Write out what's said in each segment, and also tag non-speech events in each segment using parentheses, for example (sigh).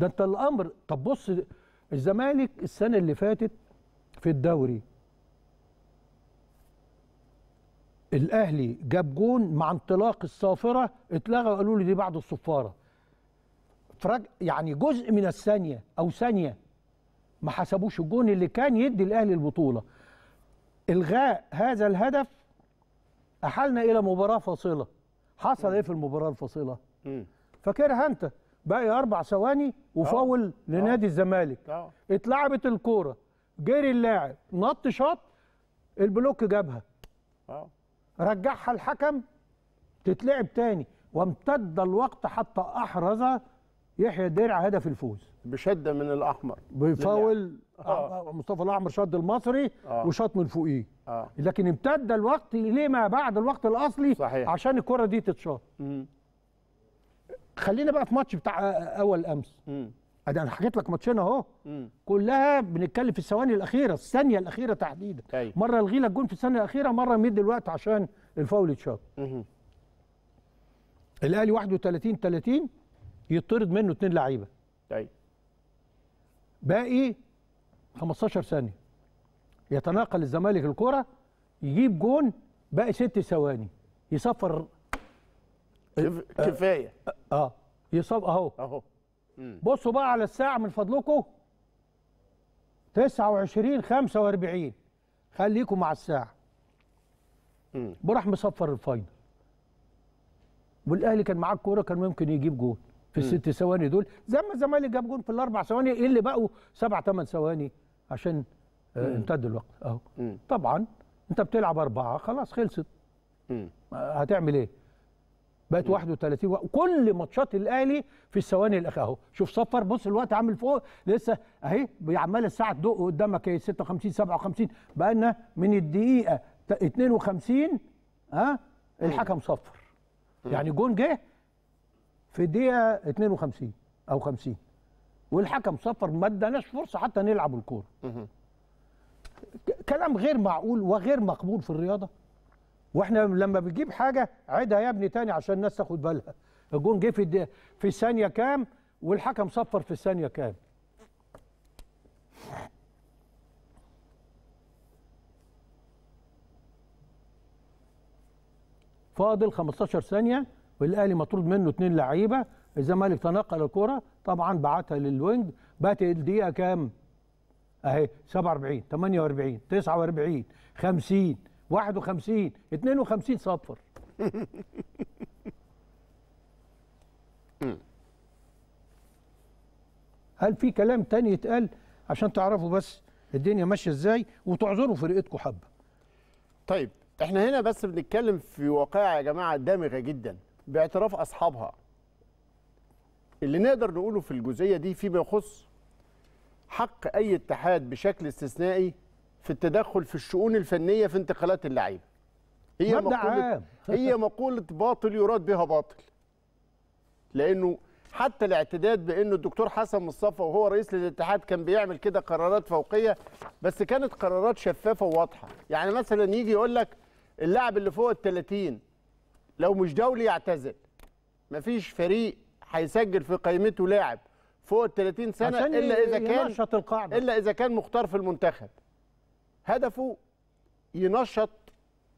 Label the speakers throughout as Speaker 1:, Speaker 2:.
Speaker 1: ده انت الامر طب بص الزمالك السنه اللي فاتت في الدوري الاهلي جاب جون مع انطلاق الصافره اتلغى وقالوا لي دي بعد الصفاره فرج يعني جزء من الثانيه او ثانيه ما حسبوش الجون اللي كان يدي الاهلي البطوله الغاء هذا الهدف احالنا الى مباراه فاصله حصل ايه في المباراه الفاصله فاكرها انت باقي اربع ثواني وفاول أوه. لنادي اه. الزمالك اه. اتلعبت الكوره جري اللاعب نط شاط البلوك جابها أوه. رجعها الحكم تتلعب تاني وامتد الوقت حتى احرز يحيى درع هدف الفوز بشده من الاحمر بفاول اه. مصطفى الاحمر شد المصري وشاط من فوقيه آه. لكن امتد الوقت ليه ما بعد الوقت الاصلي صحيح. عشان الكره دي تتشاط خلينا بقى في ماتش بتاع اول امس ادي انا حكيت لك ماتشين اهو كلها بنتكلم في الثواني الاخيره الثانيه الاخيره تحديدا أيوة. مره الغي لك جون في الثانيه الاخيره مره مد الوقت عشان الفاول اتشاط الاهلي 31 30 يطرد منه اثنين لعيبه ايوه باقي 15 ثانيه يتناقل الزمالك الكره يجيب جون باقي ست ثواني يصفر كفايه آه،, اه يصاب اهو اهو بصوا بقى على الساعه من فضلكم 29 45 خليكم مع الساعه براح مصفر الفاينل والاهلي كان معاه الكوره كان ممكن يجيب جول في الست ثواني دول زي ما الزمالك جاب جول في الاربع ثواني ايه اللي بقوا سبع ثمان ثواني عشان آه، امتد الوقت اهو طبعا انت بتلعب اربعه خلاص خلصت آه، هتعمل ايه؟ بقت 31 كل ماتشات الاهلي في الثواني الاخيره اهو شوف صفر بص الوقت عامل فوق لسه اهي عمال الساعه تدق قدامك اهي 56 57 بقى لنا من الدقيقه 52 ها الحكم صفر يعني جون جه في الدقيقه 52 او 50 والحكم صفر ما اداناش فرصه حتى نلعب الكوره كلام غير معقول وغير مقبول في الرياضه واحنا لما بنجيب حاجه عيدها يا ابني تاني عشان الناس تاخد بالها الجون جه في في الثانيه كام والحكم صفر في الثانيه كام فاضل 15 ثانيه والاهلي مطرود منه اثنين لعيبه الزمالك تنقل الكره طبعا بعتها للوينج بقت الدقيقه كام اهي 47 48 49 50 51 52 صفر هل في كلام تاني يتقال عشان تعرفوا بس الدنيا ماشيه ازاي وتعذروا فرقتكم حبه
Speaker 2: طيب احنا هنا بس بنتكلم في واقعه يا جماعه دامغه جدا باعتراف اصحابها اللي نقدر نقوله في الجزئيه دي فيما يخص حق اي اتحاد بشكل استثنائي في التدخل في الشؤون الفنيه في انتقالات اللعيبه هي مبدأ مقولة عام. (laughs) هي مقولة باطل يراد بها باطل لأنه حتى الاعتداد بأنه الدكتور حسن مصطفى وهو رئيس للاتحاد كان بيعمل كده قرارات فوقية بس كانت قرارات شفافة وواضحة يعني مثلا يجي يقول لك اللاعب اللي فوق ال 30 لو مش دولي يعتزل مفيش فريق هيسجل في قائمته لاعب فوق ال 30 سنة إلا إذا كان إلا إذا كان مختار في المنتخب هدفه ينشط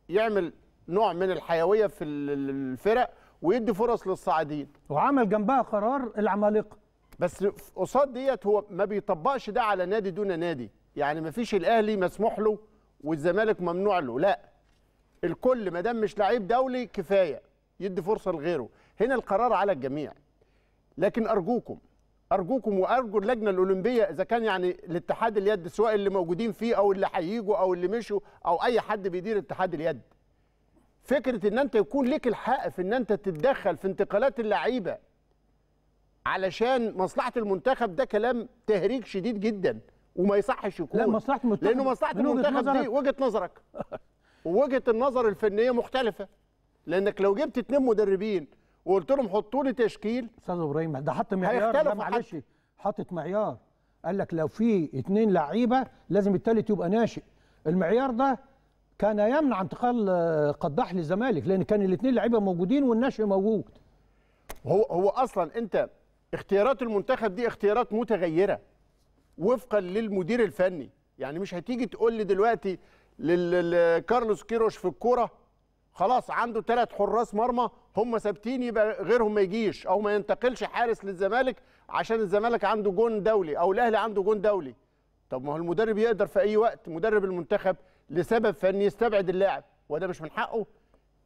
Speaker 2: يعمل نوع من الحيويه في الفرق ويدي فرص للصاعدين وعمل جنبها قرار العمالقه بس قصاد ديت هو ما بيطبقش ده على نادي دون نادي يعني ما فيش الاهلي مسموح له والزمالك ممنوع له لا الكل ما دام مش لعيب دولي كفايه يدي فرصه لغيره هنا القرار على الجميع لكن ارجوكم ارجوكم وارجو اللجنه الاولمبيه اذا كان يعني الاتحاد اليد سواء اللي موجودين فيه او اللي هيجوا او اللي مشوا او اي حد بيدير اتحاد اليد فكره ان انت يكون ليك الحق في ان انت تتدخل في انتقالات اللعيبه علشان مصلحه المنتخب ده كلام تهريج شديد جدا وما يصحش يكون لا مصلحه المنتخب لانه مصلحه المنتخب دي وجهه نظرك (laughs) ووجهه النظر الفنيه مختلفه لانك لو جبت
Speaker 1: اتنين مدربين وقلت لهم حطوا لي تشكيل استاذ ابراهيم ده حط معيار معلش حاطط معيار قال لك لو في اثنين لعيبه لازم الثالث يبقى ناشئ المعيار ده كان يمنع انتقال آه، قداح للزمالك لان كان الاثنين لعيبه موجودين والناشئ موجود هو هو اصلا انت اختيارات المنتخب دي
Speaker 2: اختيارات متغيره وفقا للمدير الفني يعني مش هتيجي تقول لي دلوقتي لكارلوس كيروش في الكوره خلاص عنده ثلاث حراس مرمى هم ثابتين يبقى غيرهم ما يجيش او ما ينتقلش حارس للزمالك عشان الزمالك عنده جون دولي او الاهلي عنده جون دولي طب ما هو المدرب يقدر في اي وقت مدرب المنتخب لسبب فني يستبعد اللاعب وده مش من حقه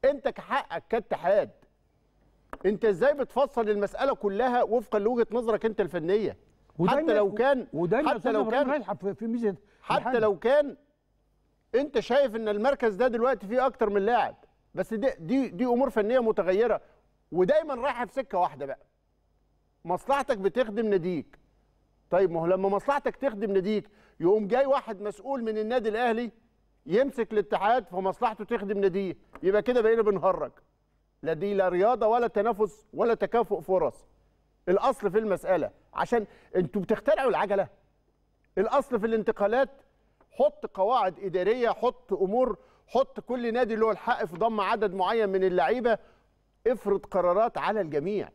Speaker 2: انت كحقك كاتحاد انت ازاي بتفصل المساله كلها وفقا لوجهه نظرك انت الفنيه حتى لو كان حتى لو كان
Speaker 1: في ميزه حتى لو
Speaker 2: كان انت شايف ان المركز ده دلوقتي فيه اكتر من لاعب بس دي دي, دي امور فنيه متغيره ودايما رايحه في سكه واحده بقى مصلحتك بتخدم ناديك طيب ما هو لما مصلحتك تخدم ناديك يقوم جاي واحد مسؤول من النادي الاهلي يمسك الاتحاد فمصلحته تخدم ناديه يبقى كده بقينا بنهرج لا دي لا رياضه ولا تنافس ولا تكافؤ فرص الاصل في المساله عشان انتوا بتخترعوا العجله الاصل في الانتقالات حط قواعد اداريه حط امور حط كل نادي له الحق في ضم عدد معين من اللعيبه افرض قرارات على الجميع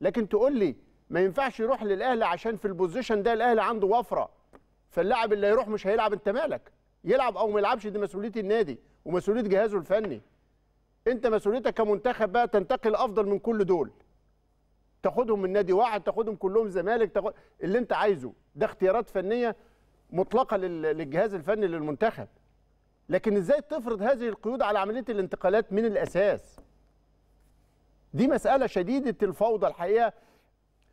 Speaker 2: لكن تقول لي ما ينفعش يروح للاهلي عشان في البوزيشن ده الاهلي عنده وفره فاللاعب اللي هيروح مش هيلعب انت مالك يلعب او ما يلعبش دي مسؤوليه النادي ومسؤوليه جهازه الفني انت مسؤوليتك كمنتخب بقى تنتقل افضل من كل دول تاخدهم من نادي واحد تاخدهم كلهم زمالك تاخد اللي انت عايزه ده اختيارات فنيه مطلقه للجهاز الفني للمنتخب لكن ازاي تفرض هذه القيود على عمليه الانتقالات من الاساس دي مساله شديده الفوضى الحقيقه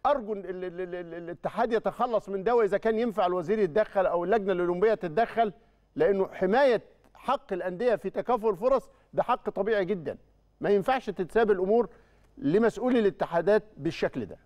Speaker 2: ارجو الاتحاد يتخلص من ده واذا كان ينفع الوزير يتدخل او اللجنه الاولمبيه تتدخل لانه حمايه حق الانديه في تكافؤ الفرص ده حق طبيعي جدا ما ينفعش تتساب الامور لمسؤولي الاتحادات بالشكل ده